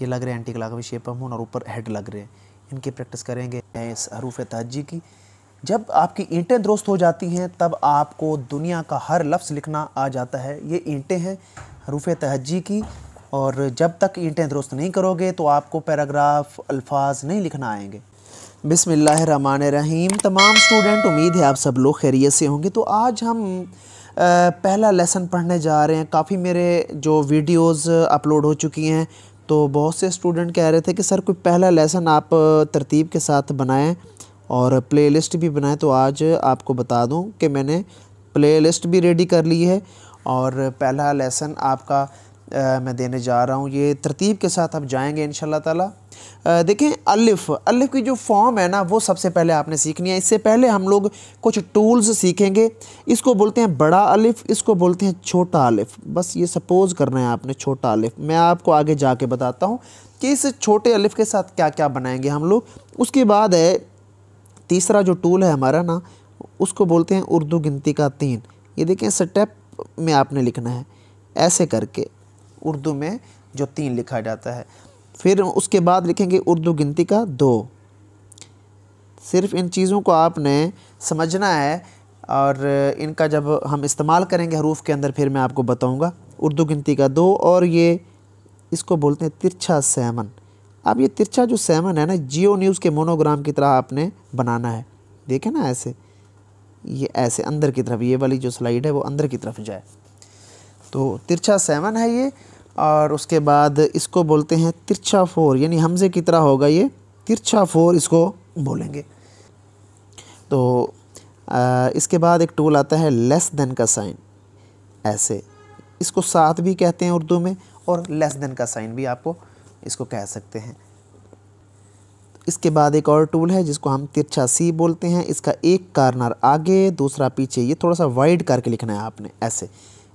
ये लग रहे हैं एंटी क्लाकवे शेप और ऊपर हेड लग रहे हैं इनकी प्रैक्टिस करेंगे इस हरूफ तहजी की जब आपकी ईंटें दुरुस्त हो जाती हैं तब आपको दुनिया का हर लफ्ज़ लिखना आ जाता है ये ईंटें हैं हरूफ तहजी की और जब तक ईंटें दुरुस्त नहीं करोगे तो आपको पैराग्राफ अल्फाज नहीं लिखना आएंगे बिसमान रहीम तमाम स्टूडेंट उम्मीद है आप सब लोग खैरियत से होंगे तो आज हम पहला लेसन पढ़ने जा रहे हैं काफ़ी मेरे जो वीडियोस अपलोड हो चुकी हैं तो बहुत से स्टूडेंट कह रहे थे कि सर कोई पहला लेसन आप तरतीब के साथ बनाएं और प्लेलिस्ट भी बनाएं तो आज आपको बता दूं कि मैंने प्लेलिस्ट भी रेडी कर ली है और पहला लेसन आपका आ, मैं देने जा रहा हूँ ये तरतीब के साथ आप जाएँगे इन ताला आ, देखें अलिफ़ अलिफ़ की जो फॉर्म है ना वो सबसे पहले आपने सीखनी है इससे पहले हम लोग कुछ टूल्स सीखेंगे इसको बोलते हैं बड़ा अलिफ़ इसको बोलते हैं छोटा अलिफ़ बस ये सपोज़ करना है आपने छोटा अलिफ़ मैं आपको आगे जा के बताता हूँ कि इस छोटे अलिफ़ के साथ क्या क्या बनाएंगे हम लोग उसके बाद है तीसरा जो टूल है हमारा ना उसको बोलते हैं उर्दू गिनती का तीन ये देखें स्टेप में आपने लिखना है ऐसे करके उर्दू में जो तीन लिखा जाता है फिर उसके बाद लिखेंगे उर्दू गिनती का दो सिर्फ इन चीज़ों को आपने समझना है और इनका जब हम इस्तेमाल करेंगे हरूफ के अंदर फिर मैं आपको बताऊंगा उर्दू गिनती का दो और ये इसको बोलते हैं तिरछा सैमन अब ये तिरछा जो सैमन है ना जियो न्यूज़ के मोनोग्राम की तरह आपने बनाना है देखें ना ऐसे ये ऐसे अंदर की तरफ ये वाली जो स्लाइड है वो अंदर की तरफ जाए तो तिरछा सेवन है ये और उसके बाद इसको बोलते हैं तिरछा फोर यानी हमसे की तरह होगा ये तिरछा फोर इसको बोलेंगे तो आ, इसके बाद एक टूल आता है लेस देन का साइन ऐसे इसको साथ भी कहते हैं उर्दू में और लेस देन का साइन भी आपको इसको कह सकते हैं इसके बाद एक और टूल है जिसको हम तिरछा सी बोलते हैं इसका एक कार्नर आगे दूसरा पीछे ये थोड़ा सा वाइड करके लिखना है आपने ऐसे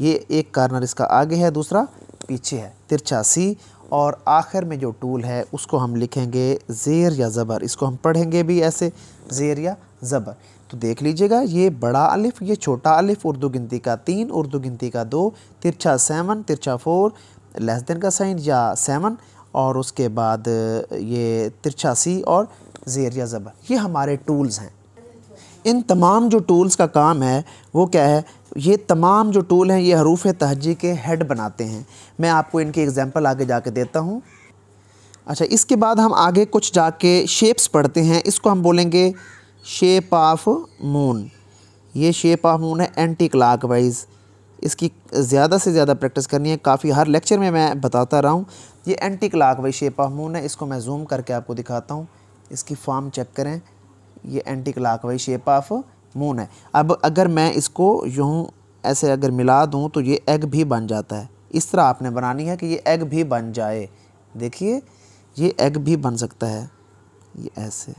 ये एक कार्नर इसका आगे है दूसरा पीछे है तिरछा सी और आखिर में जो टूल है उसको हम लिखेंगे ज़ेर या ज़बर इसको हम पढ़ेंगे भी ऐसे ज़ेर या ज़बर तो देख लीजिएगा ये बड़ा अलिफ ये छोटा अलिफ उर्दू गिनती का तीन उर्दू गिनती का दो तिरछा सेवन तिरछा फोर लेस देन का साइन या सेवन और उसके बाद ये तिरछा सी और ज़ेर या ज़बर ये हमारे टूल्स हैं इन तमाम जो टूल्स का काम है वो क्या है ये तमाम जो टूल हैं ये हरूफ तहजी के हेड बनाते हैं मैं आपको इनके एग्ज़ाम्पल आगे जाके देता हूँ अच्छा इसके बाद हम आगे कुछ जाके शेप्स पढ़ते हैं इसको हम बोलेंगे शेप ऑफ मून ये शेप ऑफ मून है एंटी क्लाक वाइज़ इसकी ज़्यादा से ज़्यादा प्रैक्टिस करनी है काफ़ी हर लेक्चर में मैं बताता रहा हूँ ये anti clock wise shape of moon है इसको मैं जूम करके आपको दिखाता हूँ इसकी फॉर्म चेक करें ये anti clock wise shape of moon है अब अगर मैं इसको यूँ ऐसे अगर मिला दूँ तो ये एग भी बन जाता है इस तरह आपने बनानी है कि ये एग भी बन जाए देखिए ये एग भी बन सकता है ये ऐसे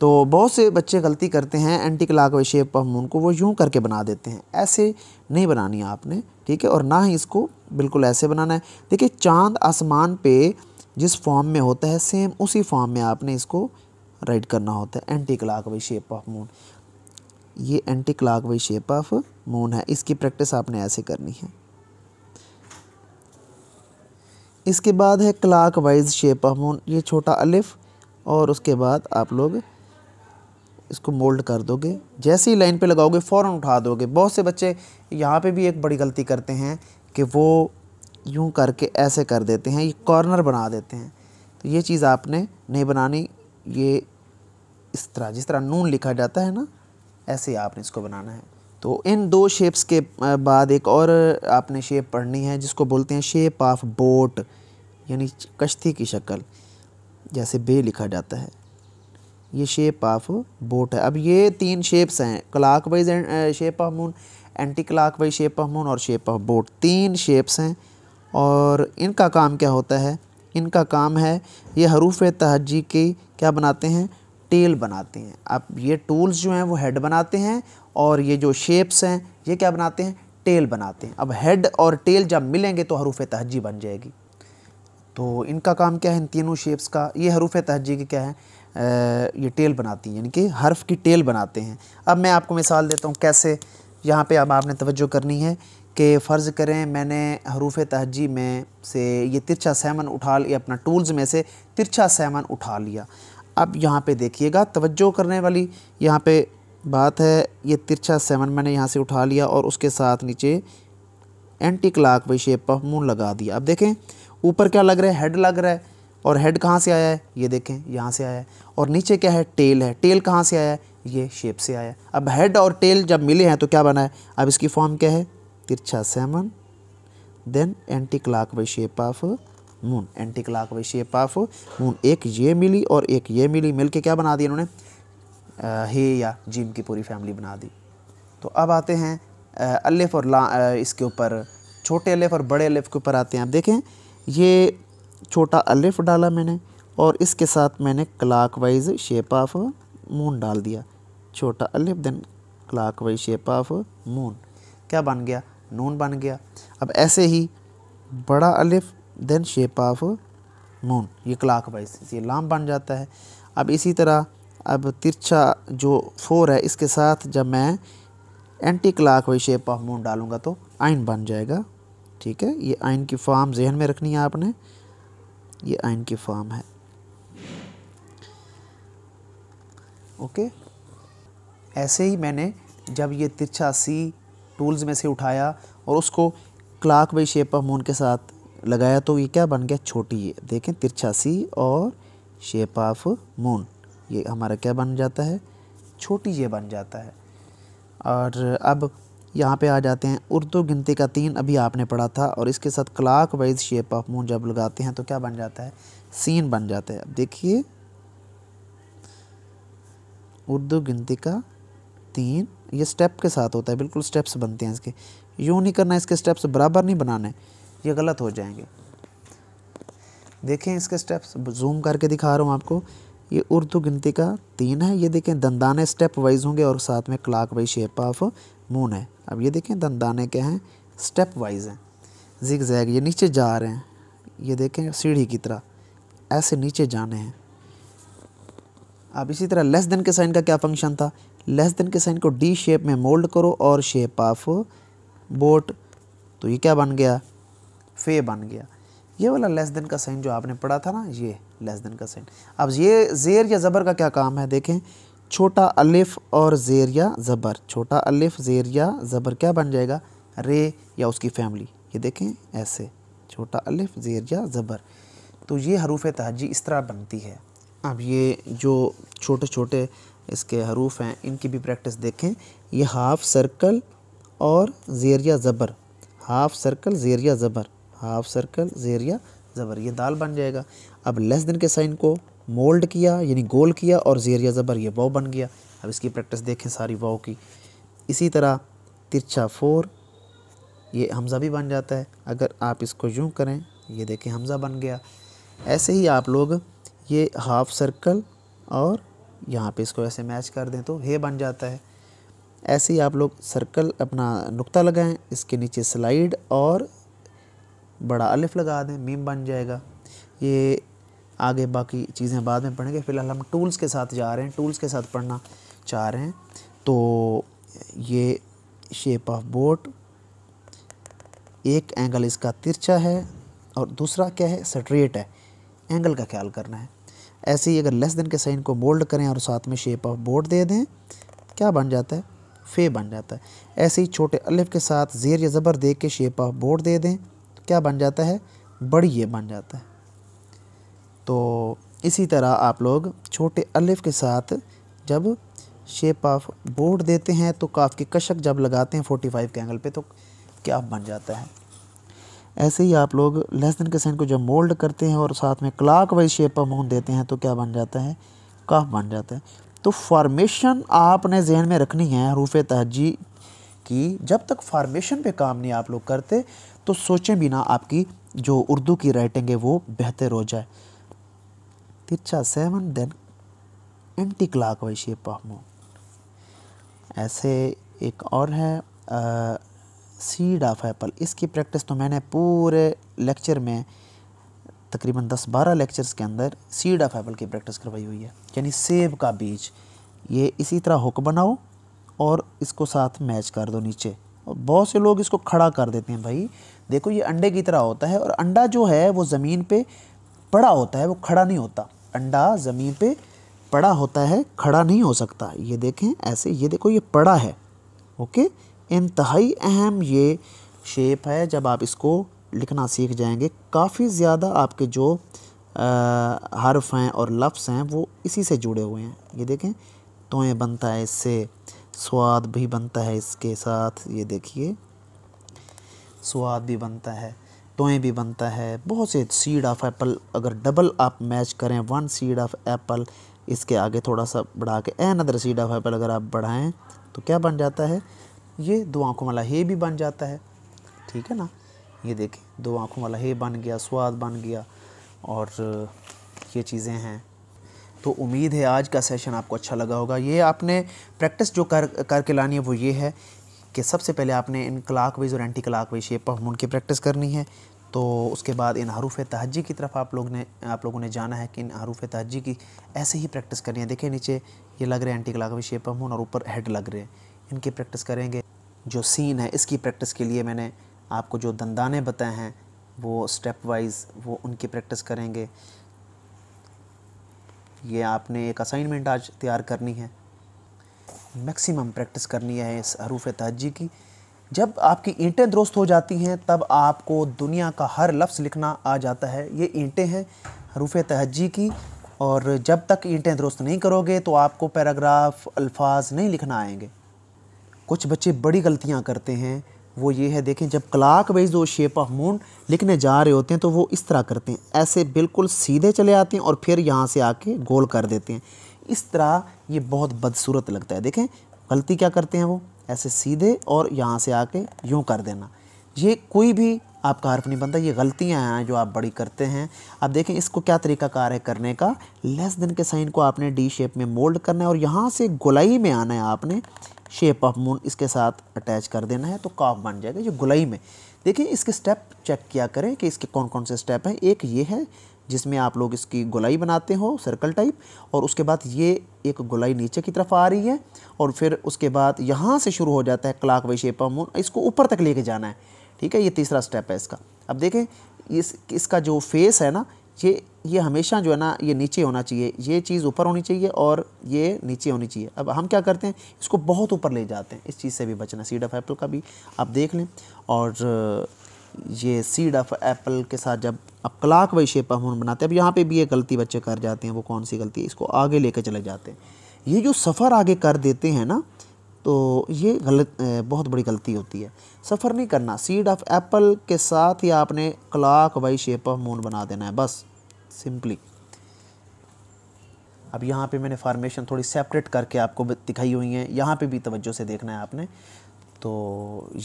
तो बहुत से बच्चे गलती करते हैं anticlockwise shape of moon को वो यूँ करके बना देते हैं ऐसे नहीं बनानी है आपने ठीक है और ना ही इसको बिल्कुल ऐसे बनाना है देखिए चांद आसमान पे जिस फॉर्म में होता है सेम उसी फॉर्म में आपने इसको राइट करना होता है anti clock wise shape of moon anti clock wise shape of moon है इसकी प्रैक्टिस आपने ऐसे करनी है इसके बाद है clock wise shape of moon ये छोटा अलिफ और उसके बाद आप लोग इसको मोल्ड कर दोगे जैसे ही लाइन पे लगाओगे फ़ौरन उठा दोगे बहुत से बच्चे यहाँ पे भी एक बड़ी गलती करते हैं कि वो यूँ करके ऐसे कर देते हैं ये कॉर्नर बना देते हैं तो ये चीज़ आपने नहीं बनानी ये इस तरह जिस तरह नून लिखा जाता है ना ऐसे आपने इसको बनाना है तो इन दो शेप्स के बाद एक और आपने शेप पढ़नी है जिसको बोलते हैं शेप ऑफ बोट यानी कश्ती की शक्ल जैसे बे लिखा जाता है ये शेप ऑफ बोट है अब ये तीन शेप्स हैं clock wise shape of moon anti clock wise shape of moon और शेप ऑफ बोट तीन शेप्स हैं और इनका काम क्या होता है इनका काम है ये हरूफ तहजी की क्या बनाते हैं टेल बनाते हैं अब ये टूल्स जो हैं वो हेड बनाते हैं और ये जो शेप्स हैं ये क्या बनाते हैं टेल बनाते हैं अब हेड और टेल जब मिलेंगे तो हरूफ तहजी बन जाएगी तो इनका काम क्या है इन तीनों शेप्स का ये हरूफ तहजी के क्या है ये टेल बनाती हैं यानी कि हर्फ की टेल बनाते हैं अब मैं आपको मिसाल देता हूँ कैसे यहाँ पे अब आपने तवज्जो करनी है कि फ़र्ज़ करें मैंने हरूफ तहजी में से ये तिरछा सेवन उठा लिया अपना टूल्स में से तिरछा सेवन उठा लिया अब यहाँ पे देखिएगा तवज्जो करने वाली यहाँ पे बात है ये तिरछा सेवन मैंने यहाँ से उठा लिया और उसके साथ नीचे एंटी क्लाक वाइज शेप पर मुँह लगा दिया अब देखें ऊपर क्या लग रहा है हेड लग रहा है और हेड कहाँ से आया है ये देखें यहाँ से आया है और नीचे क्या है टेल है टेल कहाँ से आया है ये शेप से आया है अब हेड और टेल जब मिले हैं तो क्या बना है अब इसकी फॉर्म क्या है तिरछा seven then clock Y shape of moon anticlockwise shape of moon एक ये मिली और एक ये मिली मिल के क्या बना दिया इन्होंने हे या जिम की पूरी फैमिली बना दी तो अब आते हैं अलिफ और ला आ, इसके ऊपर छोटे अलिफ और बड़े अलिफ के ऊपर आते हैं आप देखें ये छोटा अलिफ डाला मैंने और इसके साथ मैंने clock wise shape of moon डाल दिया छोटा अलिफ then clock wise shape of moon क्या बन गया नून बन गया अब ऐसे ही बड़ा अलिफ देन शेप ऑफ नून ये क्लाक वाइज ये लाम बन जाता है अब इसी तरह अब तिरछा जो फोर है इसके साथ जब मैं anti clock wise shape of moon डालूंगा तो आइन बन जाएगा ठीक है ये आइन की फॉर्म जहन में रखनी है आपने ये आइन की फॉर्म है ओके ऐसे ही मैंने जब ये तिरछा सी टूल्स में से उठाया और उसको clock Y shape of moon के साथ लगाया तो ये क्या बन गया छोटी ये देखें तिरछा सी और शेप ऑफ मून ये हमारा क्या बन जाता है छोटी ये बन जाता है और अब यहाँ पे आ जाते हैं उर्दू गिनती का तीन अभी आपने पढ़ा था और इसके साथ clock wise shape of moon जब लगाते हैं तो क्या बन जाता है सीन बन जाता है अब देखिए उर्दू गिनती का तीन ये स्टेप के साथ होता है बिल्कुल स्टेप्स बनते हैं इसके यूँ नहीं करना इसके स्टेप्स बराबर नहीं बनाने ये गलत हो जाएंगे देखें इसके स्टेप्स जूम करके दिखा रहा हूँ आपको ये उर्दू गिनती का तीन है ये देखें दंदाने स्टेप वाइज होंगे और साथ में clock wise shape of moon है अब ये देखें दंदाने के हैं स्टेप वाइज हैं जिग जैग ये नीचे जा रहे हैं ये देखें सीढ़ी की तरह ऐसे नीचे जाने हैं अब इसी तरह लेस देन के साइन का क्या फंक्शन था लेस देन के साइन को डी शेप में मोल्ड करो और शेप ऑफ बोट तो ये क्या बन गया फे बन गया ये वाला लेस देन का साइन जो आपने पढ़ा था ना ये लेस देन का साइन अब ये जेर या ज़बर का क्या काम है देखें छोटा अलिफ और जेर या ज़बर छोटा अलिफ जेर या ज़बर क्या बन जाएगा रे या उसकी फैमिली ये देखें ऐसे छोटा अलिफ जेर या ज़बर तो ये हरूफ तहजी इस तरह बनती है अब ये जो छोटे छोटे इसके हरूफ हैं इनकी भी प्रैक्टिस देखें ये हाफ़ सर्कल और जेरिया ज़बर हाफ़ सर्कल जेरिया ज़बर हाफ़ सर्कल जेरिया ज़बर ये दाल बन जाएगा अब लेस दिन के साइन को मोल्ड किया यानी गोल किया और जेरिया ज़बर ये वाव बन गया अब इसकी प्रैक्टिस देखें सारी वाव की इसी तरह तिरछा फोर ये हमज़ा भी बन जाता है अगर आप इसको यूँ करें ये देखें हमज़ा बन गया ऐसे ही आप लोग ये हाफ सर्कल और यहाँ पे इसको ऐसे मैच कर दें तो हे बन जाता है ऐसे ही आप लोग सर्कल अपना नुक्ता लगाएं इसके नीचे स्लाइड और बड़ा अलिफ लगा दें मीम बन जाएगा ये आगे बाकी चीज़ें बाद में पढ़ेंगे फ़िलहाल हम टूल्स के साथ जा रहे हैं टूल्स के साथ पढ़ना चाह रहे हैं तो ये शेप ऑफ बोट एक एंगल इसका तिरछा है और दूसरा क्या है स्ट्रेट है एंगल का ख्याल करना है ऐसे ही अगर लेस देन के साइन को बोल्ड करें और साथ में शेप ऑफ बोर्ड दे दें क्या बन जाता है फे बन जाता है ऐसे ही छोटे अलिफ के साथ जेर या ज़बर दे के शेप ऑफ बोर्ड दे दें क्या बन जाता है बड़ी ये बन जाता है तो इसी तरह आप लोग छोटे अलिफ के साथ जब शेप ऑफ बोर्ड देते हैं तो काफ की कशक जब लगाते हैं 45 के एंगल पे तो क्या बन जाता है ऐसे ही आप लोग लेस देन के साइन को जब मोल्ड करते हैं और साथ में क्लाक वाइज शेप पर मुँह देते हैं तो क्या बन जाता है काफ बन जाता है तो फार्मेशन आपने जहन में रखनी है हरूफ तहजी की जब तक फार्मेशन पे काम नहीं आप लोग करते तो सोचें बिना आपकी जो उर्दू की राइटिंग है वो बेहतर हो जाए तिरछा seven then anti clock wise shape of moon ऐसे एक और है आ, सीड ऑफ एप्पल इसकी प्रैक्टिस तो मैंने पूरे लेक्चर में तकरीबन 10-12 लेक्चर्स के अंदर सीड ऑफ एप्पल की प्रैक्टिस करवाई हुई है यानी सेब का बीज ये इसी तरह हुक बनाओ और इसको साथ मैच कर दो नीचे और बहुत से लोग इसको खड़ा कर देते हैं भाई देखो ये अंडे की तरह होता है और अंडा जो है वो ज़मीन पे पड़ा होता है वो खड़ा नहीं होता अंडा ज़मीन पे पड़ा होता है खड़ा नहीं हो सकता ये देखें ऐसे ये देखो ये पड़ा है ओके इंतहाई अहम ये शेप है जब आप इसको लिखना सीख जाएंगे काफ़ी ज़्यादा आपके जो आ, हर्फ हैं और लफ्स हैं वो इसी से जुड़े हुए हैं ये देखें तोएँ बनता है इससे स्वाद भी बनता है इसके साथ ये देखिए स्वाद भी बनता है तोएँ भी बनता है बहुत से सीड ऑफ एप्पल अगर डबल आप मैच करें वन सीड ऑफ एप्पल इसके आगे थोड़ा सा बढ़ा के another seed of apple अगर आप बढ़ाएं तो क्या बन जाता है ये दो आँखों वाला हे भी बन जाता है ठीक है ना ये देखें दो आँखों वाला हे बन गया स्वाद बन गया और ये चीज़ें हैं तो उम्मीद है आज का सेशन आपको अच्छा लगा होगा ये आपने प्रैक्टिस जो कर करके लानी है वो ये है कि सबसे पहले आपने इन क्लाक वाइज और anti clock wise shape of moon की प्रैक्टिस करनी है तो उसके बाद इन हरूफ तहजी की तरफ आप लोग ने आप लोगों ने जाना है कि इन हरूफ तहजी की ऐसे ही प्रैक्टिस करनी है देखिए नीचे ये लग रहे हैं anti clock wise shape of moon और ऊपर हेड लग रहे हैं इनकी प्रैक्टिस करेंगे जो सीन है इसकी प्रैक्टिस के लिए मैंने आपको जो दंदाने बताए हैं वो स्टेप वाइज वो उनकी प्रैक्टिस करेंगे ये आपने एक असाइनमेंट आज तैयार करनी है मैक्सिमम प्रैक्टिस करनी है इस हरूफ तहजी की जब आपकी ईंटें दुरुस्त हो जाती हैं तब आपको दुनिया का हर लफ्ज़ लिखना आ जाता है ये ईंटें हैं हरूफ तहजी की और जब तक ईंटें दुरुस्त नहीं करोगे तो आपको पैराग्राफ अल्फाज नहीं लिखना आएंगे कुछ बच्चे बड़ी गलतियाँ करते हैं वो ये है देखें जब क्लाक वाइज वो शेप ऑफ मून लिखने जा रहे होते हैं तो वो इस तरह करते हैं ऐसे बिल्कुल सीधे चले आते हैं और फिर यहाँ से आके गोल कर देते हैं इस तरह ये बहुत बदसूरत लगता है देखें गलती क्या करते हैं वो ऐसे सीधे और यहाँ से आके यूँ कर देना ये कोई भी आपका हर्फ नहीं बनता ये गलतियाँ हैं जो आप बड़ी करते हैं अब देखें इसको क्या तरीका कार है करने का लेस देन के साइन को आपने डी शेप में मोल्ड करना है और यहाँ से गोलाई में आना है आपने शेप ऑफ मून इसके साथ अटैच कर देना है तो काफ बन जाएगा जो गुलाई में देखिए इसके स्टेप चेक किया करें कि इसके कौन कौन से स्टेप हैं एक ये है जिसमें आप लोग इसकी गुलाई बनाते हो सर्कल टाइप और उसके बाद ये एक गुलाई नीचे की तरफ आ रही है और फिर उसके बाद यहाँ से शुरू हो जाता है clock Y shape of moon इसको ऊपर तक लेके जाना है ठीक है ये तीसरा स्टेप है इसका अब देखें इस इसका जो फेस है ना ये ये हमेशा जो है ना ये नीचे होना चाहिए ये चीज़ ऊपर होनी चाहिए और ये नीचे होनी चाहिए अब हम क्या करते हैं इसको बहुत ऊपर ले जाते हैं इस चीज़ से भी बचना सीड ऑफ एप्पल का भी आप देख लें और ये सीड ऑफ एप्पल के साथ जब अब क्लाक वाई शेप हम बनाते हैं अब यहाँ पे भी ये गलती बच्चे कर जाते हैं वो कौन सी गलती है इसको आगे कर चले जाते हैं ये जो सफ़र आगे कर देते हैं ना तो ये गलत बहुत बड़ी गलती होती है सफ़र नहीं करना सीड ऑफ एप्पल के साथ ही आपने clock Y shape of moon बना देना है बस सिंपली अब यहाँ पे मैंने फार्मेशन थोड़ी सेपरेट करके आपको दिखाई हुई है यहाँ पे भी तवज्जो से देखना है आपने तो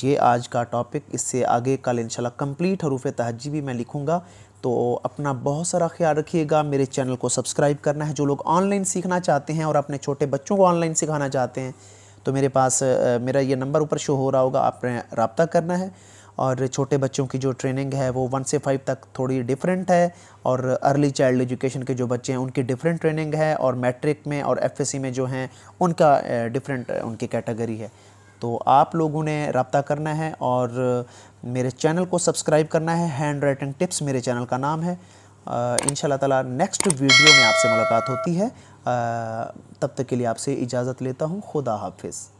ये आज का टॉपिक इससे आगे कल इंशाल्लाह कंप्लीट हरूफ तहजी भी मैं लिखूँगा तो अपना बहुत सारा ख्याल रखिएगा मेरे चैनल को सब्सक्राइब करना है जो लोग ऑनलाइन सीखना चाहते हैं और अपने छोटे बच्चों को ऑनलाइन सिखाना चाहते हैं तो मेरे पास मेरा ये नंबर ऊपर शो हो रहा होगा आपने रबता करना है और छोटे बच्चों की जो ट्रेनिंग है वो वन से फाइव तक थोड़ी डिफरेंट है और अर्ली चाइल्ड एजुकेशन के जो बच्चे हैं उनकी डिफरेंट ट्रेनिंग है और मैट्रिक में और एफएससी में जो हैं उनका डिफरेंट उनकी कैटेगरी है तो आप लोगों ने रबता करना है और मेरे चैनल को सब्सक्राइब करना है हैंड राइटिंग टिप्स मेरे चैनल का नाम है इन शाला नेक्स्ट वीडियो में आपसे मुलाकात होती है तब तक के लिए आपसे इजाज़त लेता हूँ खुदा हाफिज़